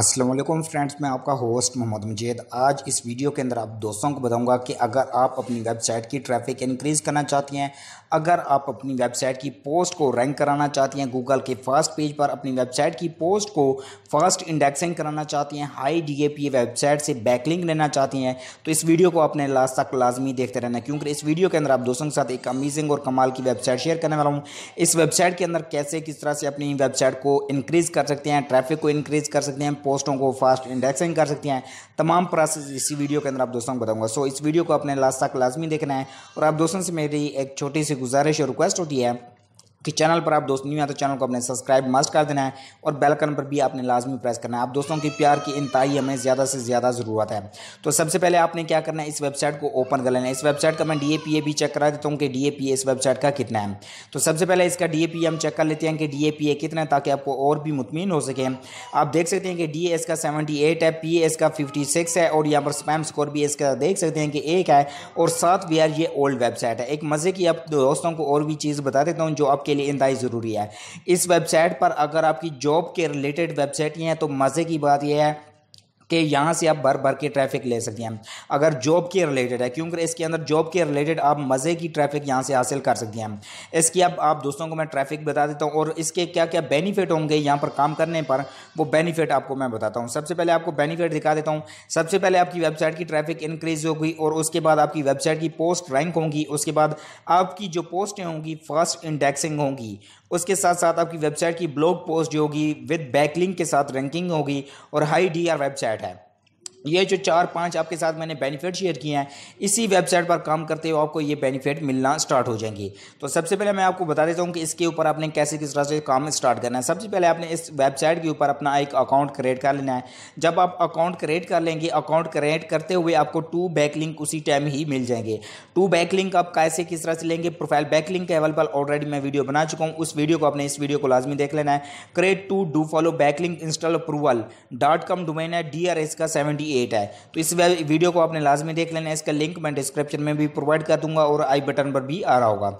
अस्सलाम वालेकुम फ्रेंड्स मैं आपका होस्ट मोहम्मद मजीद आज इस वीडियो के अंदर आप दोस्तों को बताऊंगा कि अगर आप अपनी वेबसाइट की ट्रैफिक इंक्रीज़ करना चाहती हैं अगर आप अपनी वेबसाइट की पोस्ट को रैंक कराना चाहती हैं गूगल के फर्स्ट पेज पर अपनी वेबसाइट की पोस्ट को फर्स्ट इंडेक्सिंग कराना चाहती हैं हाई डी वेबसाइट से बैकलिंग लेना चाहती हैं तो इस वीडियो को अपने लास्ट तक लाजमी देखते रहना क्योंकि इस वीडियो के अंदर आप दोस्तों के साथ एक अमेजिंग और कमाल की वेबसाइट शेयर करने वाला हूँ इस वेबसाइट के अंदर कैसे किस तरह से अपनी वेबसाइट को इंक्रीज़ कर सकते हैं ट्रैफिक को इंक्रीज़ कर सकते हैं पोस्टों को फास्ट इंडेक्सिंग कर सकते हैं तमाम प्रोसेस इसी वीडियो के अंदर आप दोस्तों को बताऊँगा सो इस वीडियो को अपने लास्ट तक लाजमी देखना है और आप दोस्तों से मेरी एक छोटी सी गुजारिश और रिक्वेस्ट होती है कि चैनल पर आप दोस्त नहीं हैं तो चैनल को अपने सब्सक्राइब मस्ट कर देना है और बेलकन पर भी आपने लाजमी प्रेस करना है आप दोस्तों की प्यार की इंतहाई हमें ज़्यादा से ज़्यादा ज़रूरत है तो सबसे पहले आपने क्या करना है इस वेबसाइट को ओपन कर लेना है इस वेबसाइट का मैं डी भी चेक करा देता हूँ कि डी इस वेबसाइट का कितना है तो सबसे पहले इसका डी हम चेक कर लेते हैं कि डी कितना है ताकि आपको और भी मुतमिन हो सके आप देख सकते हैं कि डी का सेवेंटी है पी का फिफ्टी है और यहाँ पर स्पैम स्कोर भी इसका देख सकते हैं कि एक है और साथ वी ये ओल्ड वेबसाइट है एक मज़े की आप दोस्तों को और भी चीज़ बता देता हूँ जो आप के लिए इंतहाई ज़रूरी है इस वेबसाइट पर अगर आपकी जॉब के रिलेटेड वेबसाइट हैं तो मज़े की बात यह है कि यहाँ से आप भर भर के ट्रैफिक ले सकते हैं अगर जॉब के रिलेटेड है क्योंकि इसके अंदर जॉब के रिलेटेड आप मज़े की ट्रैफिक यहाँ से हासिल कर सकते हैं इसकी अब आप, आप दोस्तों को मैं ट्रैफिक बता देता हूँ और इसके क्या क्या बेनिफिट होंगे यहाँ पर काम करने पर वो बेनिफिट आपको मैं बताता हूँ सबसे पहले आपको बेनिफिट दिखा देता हूँ सबसे पहले आपकी वेबसाइट की ट्रैफिक इंक्रीज होगी और उसके बाद आपकी वेबसाइट की पोस्ट रैंक होंगी उसके बाद आपकी जो पोस्टें होंगी फर्स्ट इंडेक्सिंग होंगी उसके साथ साथ आपकी वेबसाइट की ब्लॉग पोस्ट जो होगी विद बैकलिंग के साथ रैंकिंग होगी और हाई डी वेबसाइट है ये जो चार पांच आपके साथ मैंने बेनिफिट शेयर किए हैं इसी वेबसाइट पर काम करते हुए आपको ये बेनिफिट मिलना स्टार्ट हो जाएंगे तो सबसे पहले मैं आपको बता देता हूँ कि इसके ऊपर आपने कैसे किस तरह से काम स्टार्ट करना है सबसे पहले आपने इस वेबसाइट के ऊपर अपना एक अकाउंट क्रिएट कर लेना है जब आप अकाउंट क्रिएट कर लेंगे अकाउंट क्रिएट करते हुए आपको टू बैक लिंक उसी टाइम ही मिल जाएंगे टू बैक लिंक आप कैसे किस तरह से लेंगे प्रोफाइल बैक लिंक के लेवल पर ऑलरेडी मैं वीडियो बना चुका हूँ उस वीडियो को आपने इस वीडियो को लाजमी देख लेना है create to do follow back link install approval dot com domain है डी आर एस का सेवेंटी थ्री एट है तो इस वीडियो को आपने लाजमी देख लेना इसका लिंक मैं डिस्क्रिप्शन में भी प्रोवाइड कर दूंगा और आई बटन पर भी आ रहा होगा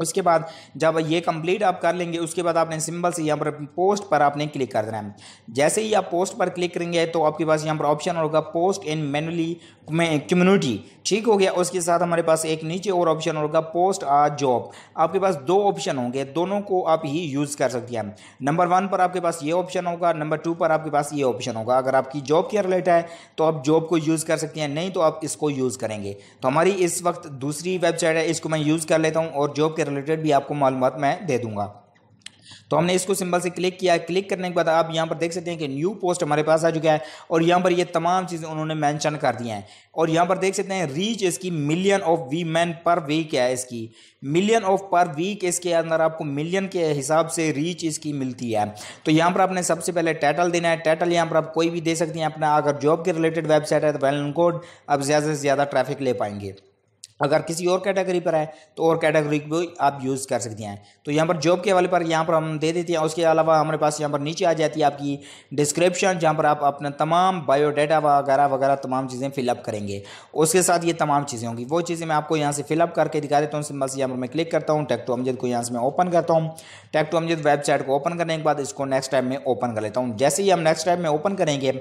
उसके बाद जब ये कंप्लीट आप कर लेंगे उसके बाद आपने सिंबल से यहाँ पर पोस्ट पर आपने क्लिक कर देना है जैसे ही आप पोस्ट पर क्लिक करेंगे तो आपके पास यहाँ पर ऑप्शन होगा पोस्ट इन मैनुअली कम्युनिटी ठीक हो गया उसके साथ हमारे पास एक नीचे और ऑप्शन होगा पोस्ट आ जॉब आपके पास दो ऑप्शन होंगे दोनों को आप ही यूज़ कर सकते हैं नंबर वन पर आपके पास ये ऑप्शन होगा नंबर टू पर आपके पास ये ऑप्शन होगा अगर आपकी जॉब के रिलेटेड है तो आप जॉब को यूज़ कर सकते हैं नहीं तो आप इसको यूज़ करेंगे तो हमारी इस वक्त दूसरी वेबसाइट है इसको मैं यूज़ कर लेता हूँ और जॉब के रिलेटेड भी आपको मालूम मैं दे दूंगा तो हमने इसको सिंबल से क्लिक किया क्लिक करने के बाद आप यहाँ पर देख सकते हैं कि न्यू पोस्ट हमारे पास आ चुका है और यहाँ पर ये तमाम चीज़ें उन्होंने मेंशन कर दी हैं और यहाँ पर देख सकते हैं रीच इसकी मिलियन ऑफ वी मैन पर वीक है इसकी मिलियन ऑफ पर वीक इसके अंदर आपको मिलियन के हिसाब से रीच इसकी मिलती है तो यहाँ पर आपने सबसे पहले टाइटल देना है टाइटल यहाँ पर आप कोई भी दे सकते हैं अपना अगर जॉब के रिलेटेड वेबसाइट है तो वेल कोड आप ज़्यादा से ज़्यादा ट्रैफिक ले पाएंगे अगर किसी और कैटेगरी पर है तो और कैटेगरी को आप यूज़ कर सकते हैं तो यहाँ पर जॉब के हवाले पर यहाँ पर हम दे देते हैं उसके अलावा हमारे पास यहाँ पर नीचे आ जाती है आपकी डिस्क्रिप्शन जहाँ पर आप अपना तमाम बायोडाटा वगैरह वगैरह तमाम चीज़ें फिलअप करेंगे उसके साथ ये तमाम चीज़ें होंगी वो चीज़ें मैं आपको यहाँ से फिलअप करके दिखा देता हूँ बस यहाँ पर मैं क्लिक करता हूँ टैक टू अमजद को यहाँ से मैं ओपन करता हूँ टैक टू अमजद वेबसाइट को ओपन करने के बाद इसको नेक्स्ट टाइम में ओपन कर लेता हूँ जैसे ही हम नेक्स्ट टाइम में ओपन करेंगे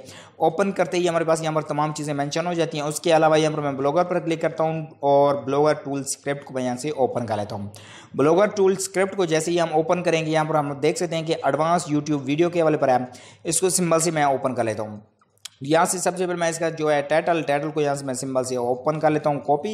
ओपन करते ही हमारे पास यहाँ पर तमाम चीज़ें मैंशन हो जाती हैं उसके अलावा यहाँ पर मैं ब्लॉगर पर क्लिक करता हूँ और और ब्लॉगर टूल स्क्रिप्ट को मैं यहाँ से ओपन कर लेता हूँ ब्लॉगर टूल स्क्रिप्ट को जैसे ही हम ओपन करेंगे यहाँ पर हम देख सकते हैं कि एडवांस यूट्यूब वीडियो के वाले पर है इसको सिंबल से मैं ओपन कर लेता हूँ यहाँ से सबसे पहले मैं इसका जो है टाइटल टाइटल को यहाँ से मैं सिंबल से ओपन कर लेता हूँ कॉपी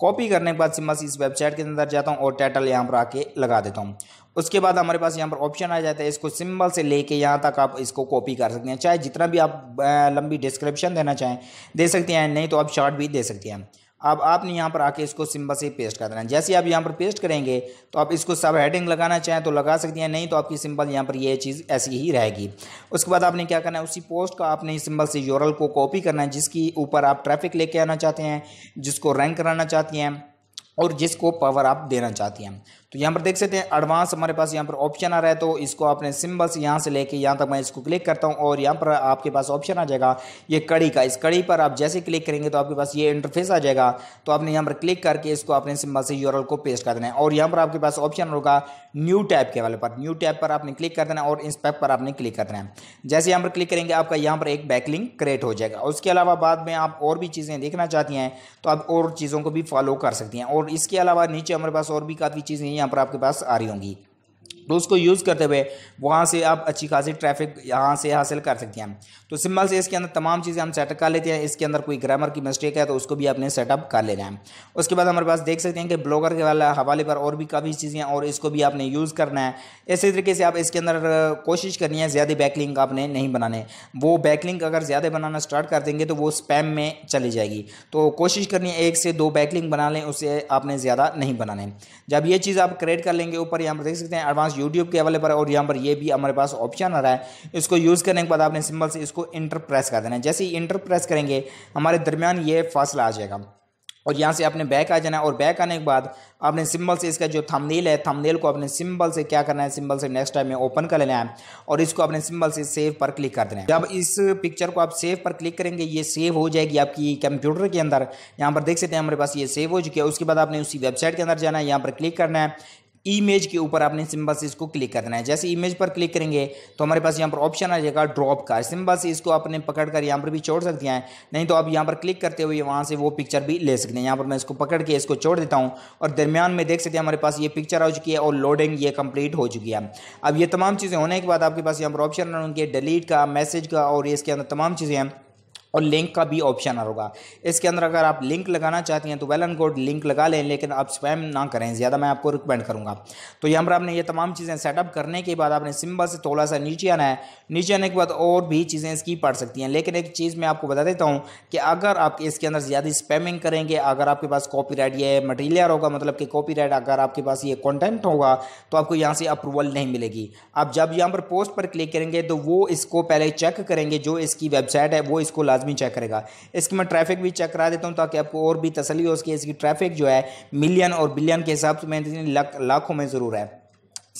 कॉपी करने के बाद सिंबल से इस वेबसाइट के अंदर जाता हूँ और टाइटल यहाँ पर आके लगा देता हूँ उसके बाद हमारे पास यहाँ पर ऑप्शन आ जाता है इसको सिंबल से लेके यहाँ तक आप इसको कॉपी कर सकते हैं चाहे जितना भी आप लंबी डिस्क्रिप्शन देना चाहें दे सकते हैं नहीं तो आप शॉर्ट भी दे सकते हैं अब आपने यहाँ पर आके इसको सिंबल से पेस्ट कर देना जैसे आप यहाँ पर पेस्ट करेंगे तो आप इसको सब हेडिंग लगाना चाहें तो लगा सकती हैं नहीं तो आपकी सिंबल यहाँ पर ये चीज़ ऐसी ही रहेगी उसके बाद आपने क्या करना है उसी पोस्ट का आपने सिंबल से यूरल को कॉपी करना है जिसकी ऊपर आप ट्रैफिक लेके आना चाहते हैं जिसको रैंक कराना चाहती हैं और जिसको पावर आप देना चाहती हैं तो यहाँ पर देख सकते हैं एडवांस हमारे पास यहाँ पर ऑप्शन आ रहा है तो इसको आपने सिम्बल्स यहाँ से लेके यहाँ तक मैं इसको क्लिक करता हूँ और यहाँ पर आपके पास ऑप्शन आ जाएगा ये कड़ी का इस कड़ी पर आप जैसे क्लिक करेंगे तो आपके पास ये इंटरफेस आ जाएगा तो आपने यहाँ पर क्लिक करके इसको अपने सिम्बल से यूरल को पेस्ट कर देना है और यहाँ पर आपके पास ऑप्शन होगा न्यू टैब के वाले पर न्यू टैब पर आपने क्लिक कर देना है और पैप पर आपने क्लिक कर देना है जैसे यहाँ पर क्लिक करेंगे आपका यहाँ पर एक बैकलिंग क्रिएट हो जाएगा उसके अलावा बाद में आप और भी चीज़ें देखना चाहती हैं तो आप और चीज़ों को भी फॉलो कर सकती हैं और इसके अलावा नीचे हमारे पास और भी काफ़ी चीज़ें यहाँ पर आपके पास आ रही होंगी तो उसको यूज़ करते हुए वहाँ से आप अच्छी खासी ट्रैफिक यहाँ से हासिल कर सकते हैं तो सिंबल से इसके अंदर तमाम चीज़ें हम सेटअप कर लेते हैं इसके अंदर कोई ग्रामर की मिस्टेक है तो उसको भी आपने सेटअप कर लेना है उसके बाद हमारे पास देख सकते हैं कि ब्लॉगर के वाला हवाले पर और भी काफ़ी चीज़ें और इसको भी आपने यूज़ करना है इसी तरीके से आप इसके अंदर कोशिश करनी है ज़्यादा बैकलिंग आपने नहीं बनाने वो बैकलिंग अगर ज़्यादा बनाना स्टार्ट कर देंगे तो वो स्पैम में चली जाएगी तो कोशिश करनी है एक से दो बैकलिंग बना लें उससे आपने ज़्यादा नहीं बनाने जब ये चीज़ आप क्रिएट कर लेंगे ऊपर यहाँ पर देख सकते हैं एडवांस पास यूट्यूब के अवेलेबल है और यहाँ पर ये भी हमारे पास ऑप्शन आ रहा है इसको यूज़ करने के बाद आपने सिंपल से इसको इंटर प्रेस कर देना है जैसे ही इंटर प्रेस करेंगे हमारे दरमियान ये फासला आ जाएगा और यहाँ से आपने बैक आ जाना है और बैक आने के बाद आपने सिंबल से इसका जो थंबनेल है थंबनेल को आपने सिंबल से क्या करना है सिंबल से नेक्स्ट टाइम में ओपन कर लेना है और इसको आपने सिंबल से सेव पर क्लिक कर देना है जब इस पिक्चर को आप सेव पर क्लिक करेंगे ये सेव हो जाएगी आपकी कंप्यूटर के अंदर यहाँ पर देख सकते हैं हमारे पास ये सेव हो चुकी है उसके बाद आपने उसी वेबसाइट के अंदर जाना है यहाँ पर क्लिक करना है इमेज के ऊपर आपने सिंबल से इसको क्लिक करना है जैसे इमेज पर क्लिक करेंगे तो हमारे पास यहाँ पर ऑप्शन आ जाएगा ड्रॉप का सिंबल से इसको आपने पकड़ कर यहाँ पर भी छोड़ सकते हैं नहीं तो आप यहाँ पर क्लिक करते हुए वहाँ से वो पिक्चर भी ले सकते हैं यहाँ पर मैं इसको पकड़ के इसको छोड़ देता हूँ और दरमियान में देख सकते हैं हमारे पास ये पिक्चर हो चुकी है और लोडिंग ये कंप्लीट हो चुकी है अब ये तमाम चीज़ें होने के बाद आपके पास यहाँ पर ऑप्शन होंगे डिलीट का मैसेज का और इसके अंदर तमाम चीज़ें हैं और लिंक का भी ऑप्शन आ होगा इसके अंदर अगर आप लिंक लगाना चाहती हैं तो वेल एंड गुड लिंक लगा लें लेकिन आप स्पैम ना करें ज़्यादा मैं आपको रिकमेंड करूँगा तो यहाँ पर आपने ये तमाम चीज़ें सेटअप करने के बाद आपने सिम्बल से थोड़ा सा नीचे आना है नीचे आने के बाद और भी चीज़ें इसकी पढ़ सकती हैं लेकिन एक चीज़ मैं आपको बता देता हूँ कि अगर आप इसके अंदर ज़्यादा स्पैमिंग करेंगे अगर आपके पास कॉपी राइट ये मटीरियल होगा मतलब कि कॉपी अगर आपके पास ये कॉन्टेंट होगा तो आपको यहाँ से अप्रूवल नहीं मिलेगी आप जब यहाँ पर पोस्ट पर क्लिक करेंगे तो वो इसको पहले चेक करेंगे जो इसकी वेबसाइट है वो इसको लाजमी चेक करेगा इसकी मैं ट्रैफिक भी चेक करा देता हूँ ताकि आपको और भी तसली हो उसकी इसकी ट्रैफिक जो है मिलियन और बिलियन के हिसाब से मैं लाखों में ज़रूर है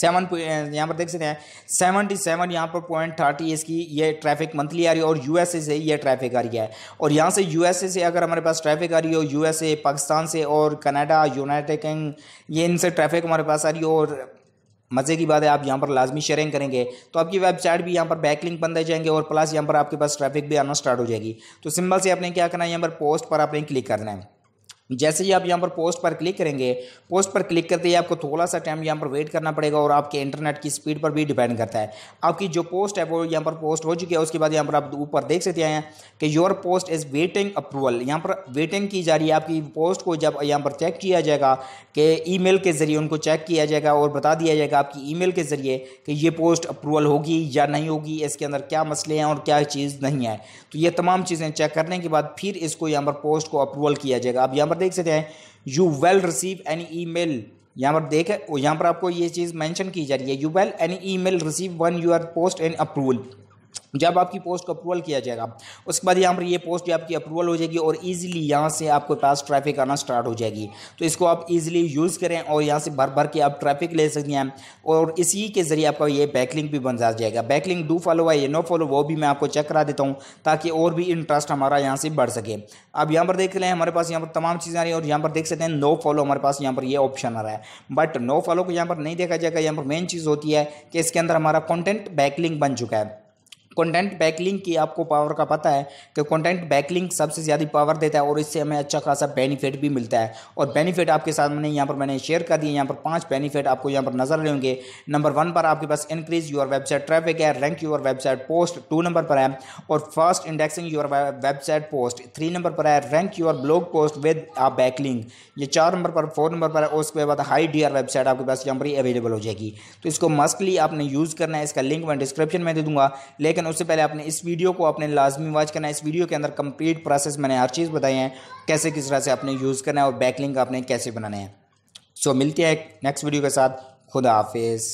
सेवन यहाँ पर देख सकते हैं सेवनटी सेवन यहाँ पर पॉइंट थर्टी इसकी ये ट्रैफिक मंथली आ रही है और यूएसए से ये ट्रैफिक आ रही है और यहाँ से यूएसए से अगर हमारे पास ट्रैफिक आ रही हो यूएसए पाकिस्तान से और कनाडा यूनाइटेड किंग ये इनसे ट्रैफिक हमारे पास आ रही है और मज़े की बात है आप यहाँ पर लाजमी शेयरिंग करेंगे तो आपकी वेबसाइट भी यहाँ पर बैकलिंक रह जाएंगे और प्लस यहाँ पर आपके पास ट्रैफिक भी आना स्टार्ट हो जाएगी तो सिंपल से आपने क्या करना है यहाँ पर पोस्ट पर आपने क्लिक करना है जैसे ही आप यहाँ पर पोस्ट पर क्लिक करेंगे पोस्ट पर क्लिक करते ही आपको थोड़ा सा टाइम यहाँ पर वेट करना पड़ेगा और आपके इंटरनेट की स्पीड पर भी डिपेंड करता है आपकी जो पोस्ट है वो यहाँ पर पोस्ट हो चुकी है उसके बाद यहाँ पर आप ऊपर देख सकते हैं कि your post is waiting approval यहाँ पर वेटिंग की जा रही है आपकी पोस्ट को जब यहाँ पर चेक किया जाएगा कि ई के ज़रिए उनको चेक किया जाएगा और बता दिया जाएगा आपकी ई के ज़रिए कि ये पोस्ट अप्रूवल होगी या नहीं होगी इसके अंदर क्या मसले हैं और क्या चीज़ नहीं है तो ये तमाम चीज़ें चेक करने के बाद फिर इसको यहाँ पर पोस्ट को अप्रूवल किया जाएगा अब यहाँ पर देख सकते हैं you will receive any email यहाँ पर देख यहाँ पर आपको ये चीज़ मेंशन की जा रही है you will any email receive when your post and approval जब आपकी पोस्ट को अप्रूवल किया जाएगा उसके बाद यहाँ पर ये पोस्ट जो आपकी अप्रूवल हो जाएगी और इजीली यहाँ से आपके पास ट्रैफिक आना स्टार्ट हो जाएगी तो इसको आप इजीली यूज़ करें और यहाँ से भर भर के आप ट्रैफिक ले सकते हैं और इसी के ज़रिए आपका ये बैकलिंग भी बन जाएगा बैकलिंग डू फॉलो है ये नो फॉलो वो भी मैं आपको चेक करा देता हूँ ताकि और भी इंटरेस्ट हमारा यहाँ से बढ़ सके अब यहाँ पर देख लें हमारे पास यहाँ पर तमाम चीज़ें आ रही है और यहाँ पर देख सकते हैं नो फॉलो हमारे पास यहाँ पर ये ऑप्शन आ रहा है बट नो फॉलो को यहाँ पर नहीं देखा जाएगा यहाँ पर मेन चीज़ होती है कि इसके अंदर हमारा कॉन्टेंट बैकलिंग बन चुका है कंटेंट बैकलिंग की आपको पावर का पता है कि कंटेंट बैकलिंग सबसे ज़्यादा पावर देता है और इससे हमें अच्छा खासा बेनिफिट भी मिलता है और बेनिफिट आपके साथ मैंने यहाँ पर मैंने शेयर कर दिए यहाँ पर पाँच बेनिफिट आपको यहाँ पर नजर लेंगे नंबर वन पर आपके पास इंक्रीज योर वेबसाइट ट्रैफिक है rank your website post two number पर है और first indexing your website post three number पर है rank your blog post with a backlink ये चार नंबर पर फोर नंबर पर है उसके बाद हाई डी वेबसाइट आपके पास यहाँ पर अवेलेबल हो जाएगी तो इसको मस्टली आपने यूज़ करना है इसका लिंक मैं डिस्क्रिप्शन में दे दूंगा लेकिन उससे पहले आपने इस वीडियो को आपने लाजमी वॉच करना है इस वीडियो के अंदर कंप्लीट प्रोसेस मैंने हर चीज़ बताई है कैसे किस तरह से आपने यूज़ करना है और बैकलिंग आपने कैसे बनाना है सो मिलते हैं नेक्स्ट वीडियो के साथ खुदा हाफिज़